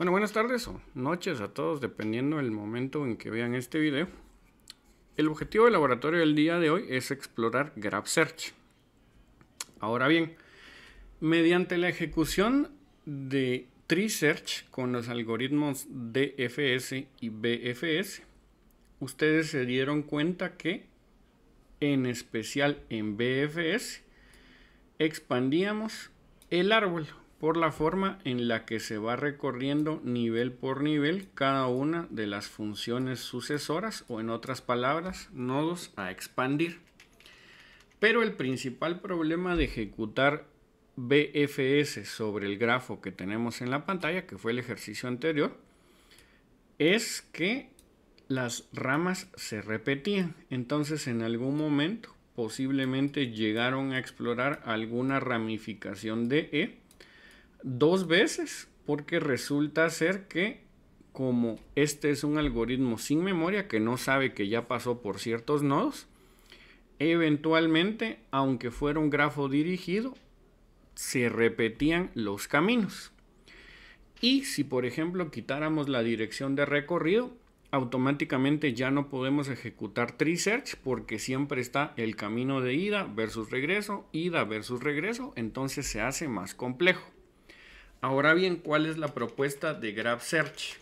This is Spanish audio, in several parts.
Bueno, buenas tardes o noches a todos, dependiendo del momento en que vean este video. El objetivo del laboratorio del día de hoy es explorar Search. Ahora bien, mediante la ejecución de Search con los algoritmos DFS y BFS, ustedes se dieron cuenta que, en especial en BFS, expandíamos el árbol por la forma en la que se va recorriendo nivel por nivel cada una de las funciones sucesoras o en otras palabras, nodos a expandir. Pero el principal problema de ejecutar BFS sobre el grafo que tenemos en la pantalla, que fue el ejercicio anterior, es que las ramas se repetían. Entonces en algún momento posiblemente llegaron a explorar alguna ramificación de E dos veces porque resulta ser que como este es un algoritmo sin memoria que no sabe que ya pasó por ciertos nodos, eventualmente, aunque fuera un grafo dirigido, se repetían los caminos. Y si por ejemplo quitáramos la dirección de recorrido, automáticamente ya no podemos ejecutar tree search porque siempre está el camino de ida versus regreso, ida versus regreso, entonces se hace más complejo. Ahora bien, ¿cuál es la propuesta de GraphSearch.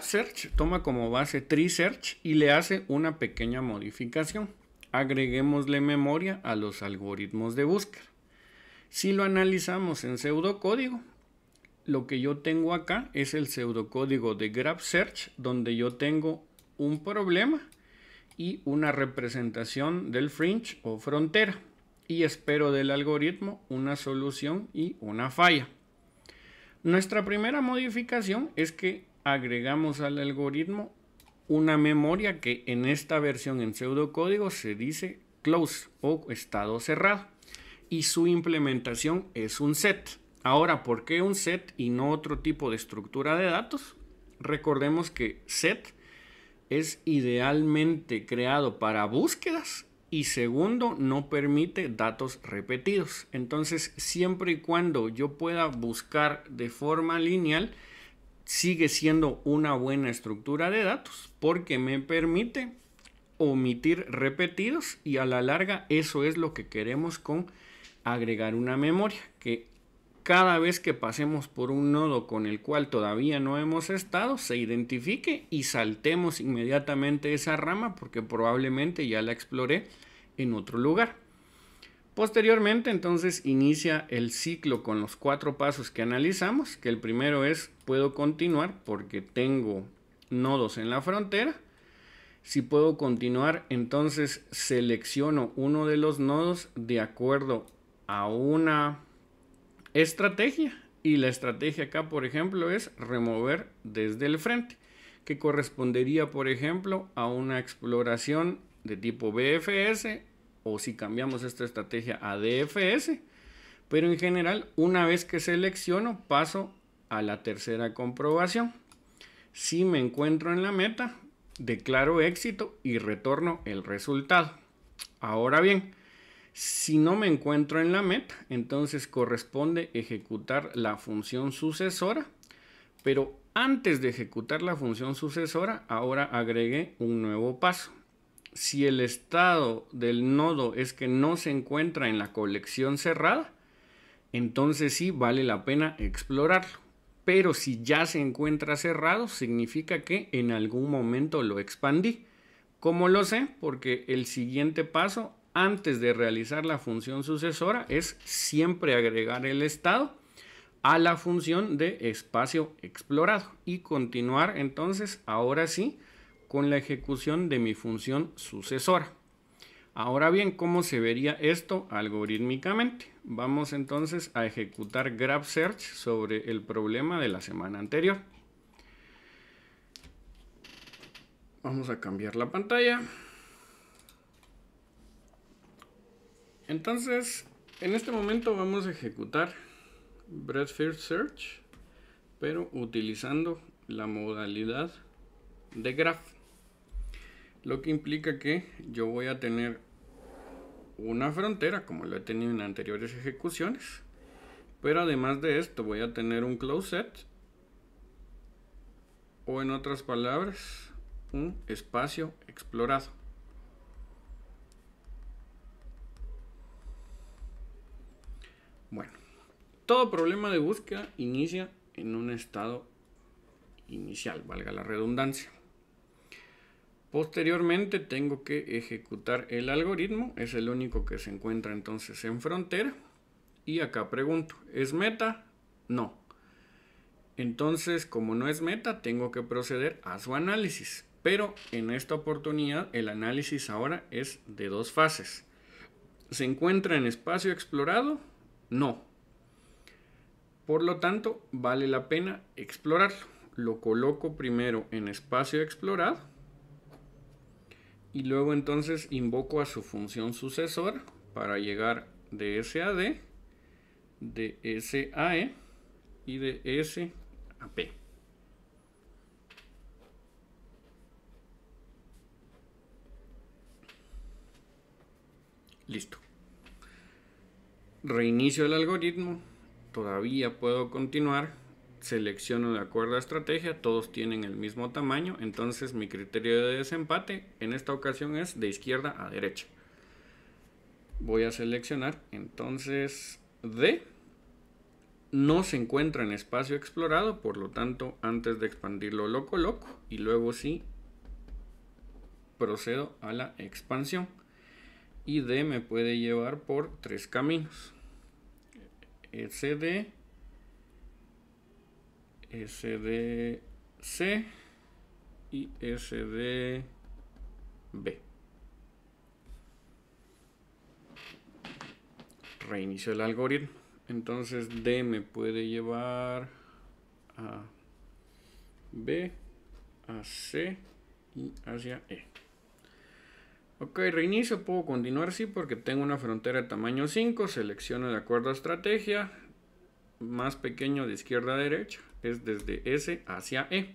Search toma como base Search y le hace una pequeña modificación. Agreguémosle memoria a los algoritmos de búsqueda. Si lo analizamos en pseudocódigo, lo que yo tengo acá es el pseudocódigo de Search, donde yo tengo un problema y una representación del fringe o frontera y espero del algoritmo una solución y una falla. Nuestra primera modificación es que agregamos al algoritmo una memoria que en esta versión en pseudocódigo se dice close o estado cerrado y su implementación es un set. Ahora, ¿por qué un set y no otro tipo de estructura de datos? Recordemos que set es idealmente creado para búsquedas y segundo, no permite datos repetidos. Entonces, siempre y cuando yo pueda buscar de forma lineal, sigue siendo una buena estructura de datos porque me permite omitir repetidos y a la larga eso es lo que queremos con agregar una memoria, que cada vez que pasemos por un nodo con el cual todavía no hemos estado, se identifique y saltemos inmediatamente esa rama porque probablemente ya la exploré en otro lugar. Posteriormente, entonces, inicia el ciclo con los cuatro pasos que analizamos, que el primero es puedo continuar porque tengo nodos en la frontera. Si puedo continuar, entonces selecciono uno de los nodos de acuerdo a una estrategia. Y la estrategia acá, por ejemplo, es remover desde el frente, que correspondería, por ejemplo, a una exploración de tipo BFS o si cambiamos esta estrategia a DFS. Pero en general, una vez que selecciono, paso a la tercera comprobación. Si me encuentro en la meta, declaro éxito y retorno el resultado. Ahora bien, si no me encuentro en la meta, entonces corresponde ejecutar la función sucesora, pero antes de ejecutar la función sucesora, ahora agregué un nuevo paso. Si el estado del nodo es que no se encuentra en la colección cerrada, entonces sí vale la pena explorarlo. Pero si ya se encuentra cerrado, significa que en algún momento lo expandí. ¿Cómo lo sé? Porque el siguiente paso antes de realizar la función sucesora es siempre agregar el estado a la función de espacio explorado y continuar entonces ahora sí con la ejecución de mi función sucesora. Ahora bien, ¿cómo se vería esto algorítmicamente? Vamos entonces a ejecutar grab search sobre el problema de la semana anterior. Vamos a cambiar la pantalla. Entonces, en este momento vamos a ejecutar Breadth First Search, pero utilizando la modalidad de graph. Lo que implica que yo voy a tener una frontera, como lo he tenido en anteriores ejecuciones. Pero además de esto voy a tener un closet. O en otras palabras, un espacio explorado. Bueno, todo problema de búsqueda inicia en un estado inicial, valga la redundancia. Posteriormente tengo que ejecutar el algoritmo, es el único que se encuentra entonces en frontera. Y acá pregunto, ¿es meta? No. Entonces, como no es meta, tengo que proceder a su análisis. Pero en esta oportunidad el análisis ahora es de dos fases. Se encuentra en espacio explorado no. Por lo tanto, vale la pena explorarlo. Lo coloco primero en espacio explorado y luego entonces invoco a su función sucesor para llegar de S a D, de S a E y de S a P. Listo reinicio el algoritmo, todavía puedo continuar, selecciono de acuerdo a estrategia, todos tienen el mismo tamaño, entonces mi criterio de desempate en esta ocasión es de izquierda a derecha. Voy a seleccionar entonces D. No se encuentra en espacio explorado, por lo tanto antes de expandirlo lo coloco y luego sí procedo a la expansión y D me puede llevar por tres caminos. SD, SDC y SDB. Reinicio el algoritmo. Entonces D me puede llevar a B, a C y hacia E. Ok, reinicio, puedo continuar, sí, porque tengo una frontera de tamaño 5, selecciono de acuerdo a estrategia, más pequeño de izquierda a derecha, es desde S hacia E.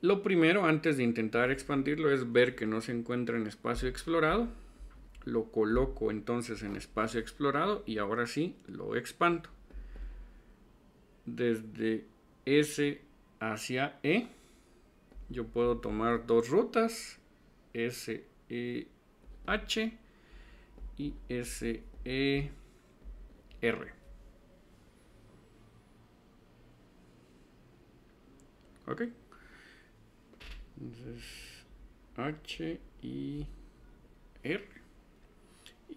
Lo primero, antes de intentar expandirlo, es ver que no se encuentra en espacio explorado. Lo coloco entonces en espacio explorado y ahora sí lo expando. Desde S hacia E, yo puedo tomar dos rutas, S e H y S E R. Ok. Entonces, H y R.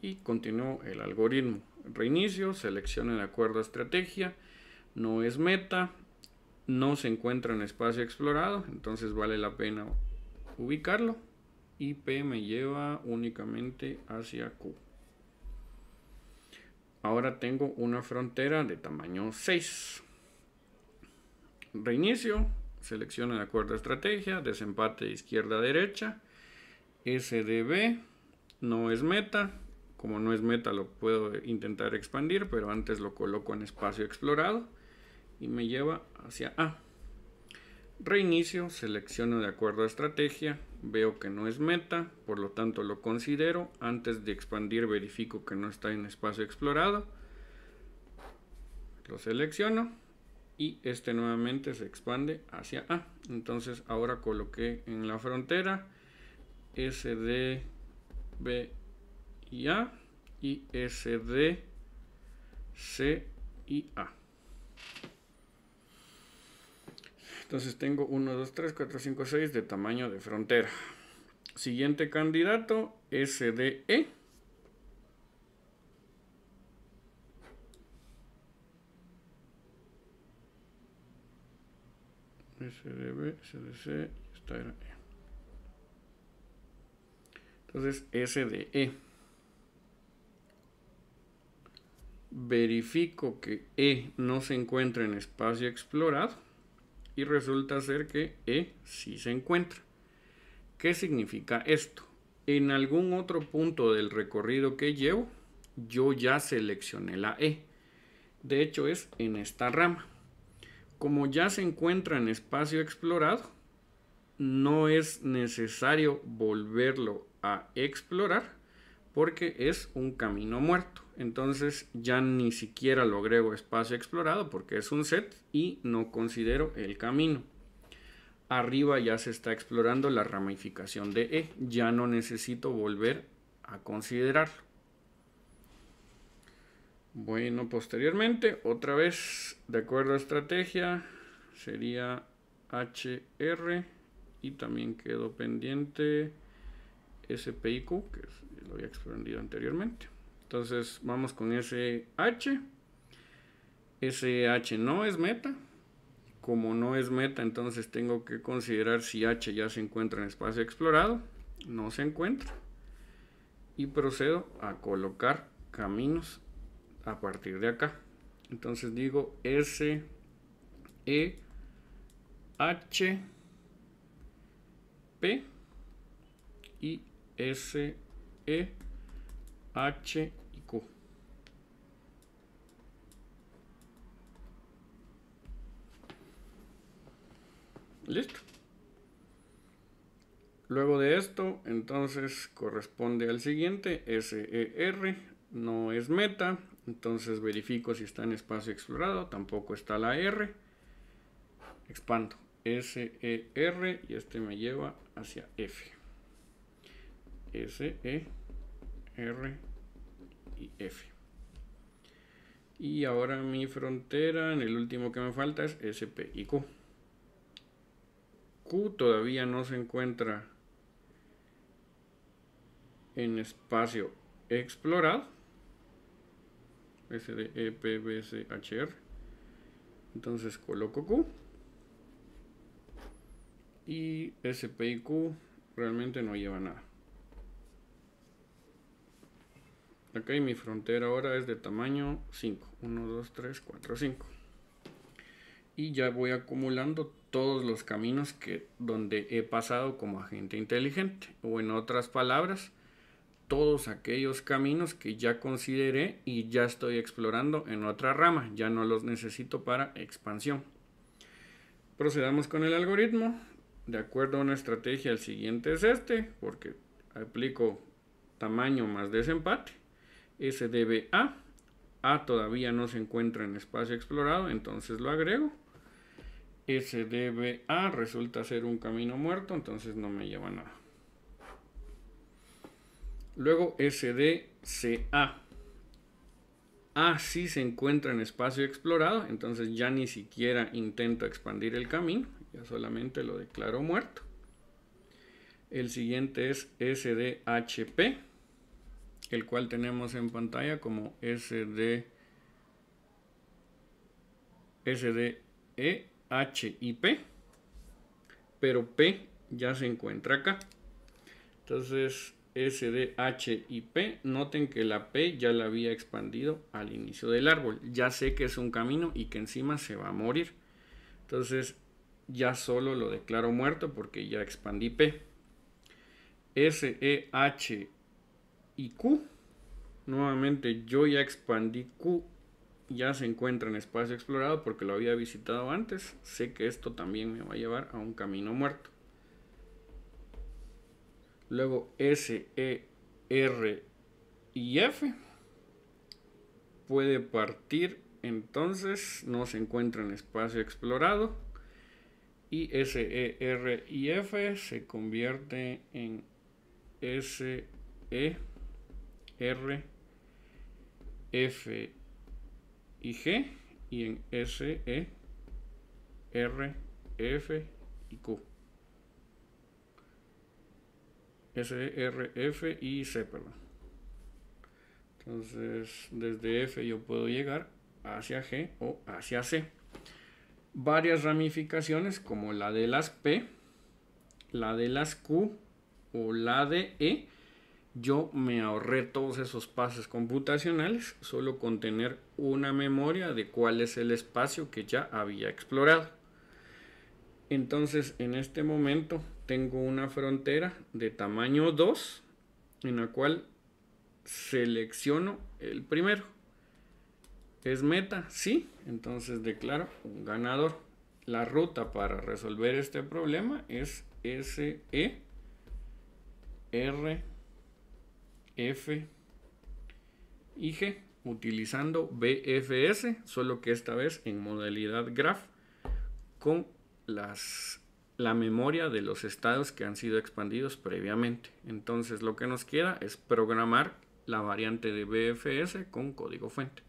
Y continúo el algoritmo. Reinicio, seleccione la acuerdo estrategia. No es meta. No se encuentra en espacio explorado. Entonces vale la pena ubicarlo y P me lleva únicamente hacia Q. Ahora tengo una frontera de tamaño 6. Reinicio, selecciono el acuerdo de estrategia, desempate izquierda-derecha, SDB, no es meta, como no es meta lo puedo intentar expandir, pero antes lo coloco en espacio explorado y me lleva hacia A. Reinicio, selecciono de acuerdo a estrategia, veo que no es meta, por lo tanto lo considero. Antes de expandir verifico que no está en espacio explorado. Lo selecciono y este nuevamente se expande hacia A. Entonces ahora coloqué en la frontera SD, B y A y SD, C y A. Entonces tengo 1, 2, 3, 4, 5, 6 de tamaño de frontera. Siguiente candidato, SDE. SDB, SDC, esta era E. Entonces, SDE. Verifico que E no se encuentra en espacio explorado y resulta ser que E sí se encuentra. ¿Qué significa esto? En algún otro punto del recorrido que llevo, yo ya seleccioné la E. De hecho, es en esta rama. Como ya se encuentra en espacio explorado, no es necesario volverlo a explorar porque es un camino muerto entonces ya ni siquiera lo agrego espacio explorado porque es un set y no considero el camino. Arriba ya se está explorando la ramificación de E, ya no necesito volver a considerarlo. Bueno, posteriormente, otra vez, de acuerdo a estrategia, sería HR y también quedó pendiente SPIQ, que lo había expandido anteriormente. Entonces vamos con SH. SH no es meta. Como no es meta, entonces tengo que considerar si H ya se encuentra en espacio explorado. No se encuentra. Y procedo a colocar caminos a partir de acá. Entonces digo S, E, H, P y S, E, H y Q. Listo. Luego de esto, entonces corresponde al siguiente, SER, no es meta, entonces verifico si está en espacio explorado, tampoco está la R, expando, SER y este me lleva hacia F. E R y Y ahora mi frontera en el último que me falta es SP y Q. Q todavía no se encuentra en espacio explorado. S de e, Entonces coloco Q. Y SP y Q realmente no lleva nada. Ok, mi frontera ahora es de tamaño 5. 1, 2, 3, 4, 5. Y ya voy acumulando todos los caminos que, donde he pasado como agente inteligente. O en otras palabras, todos aquellos caminos que ya consideré y ya estoy explorando en otra rama. Ya no los necesito para expansión. Procedamos con el algoritmo. De acuerdo a una estrategia, el siguiente es este, porque aplico tamaño más desempate. SDBA, a. todavía no se encuentra en espacio explorado, entonces lo agrego. SDBA resulta ser un camino muerto, entonces no me lleva nada. Luego sdca. A sí se encuentra en espacio explorado, entonces ya ni siquiera intento expandir el camino, ya solamente lo declaro muerto. El siguiente es SDHP el cual tenemos en pantalla como SD e P pero P ya se encuentra acá. Entonces, P noten que la P ya la había expandido al inicio del árbol. Ya sé que es un camino y que encima se va a morir. Entonces, ya solo lo declaro muerto porque ya expandí P. E H y Q. Nuevamente yo ya expandí Q, ya se encuentra en espacio explorado porque lo había visitado antes. Sé que esto también me va a llevar a un camino muerto. Luego S, E, R y F. Puede partir, entonces no se encuentra en espacio explorado. Y S, E, R y F se convierte en S, E, R, F y G y en S, E, R, F y Q. S, e, R, F y C, perdón. Entonces, desde F yo puedo llegar hacia G o hacia C. Varias ramificaciones como la de las P, la de las Q o la de E yo me ahorré todos esos pases computacionales solo con tener una memoria de cuál es el espacio que ya había explorado. Entonces en este momento tengo una frontera de tamaño 2 en la cual selecciono el primero. ¿Es meta? Sí, entonces declaro un ganador. La ruta para resolver este problema es e R F y G utilizando BFS, solo que esta vez en modalidad graph con las, la memoria de los estados que han sido expandidos previamente. Entonces lo que nos queda es programar la variante de BFS con código fuente.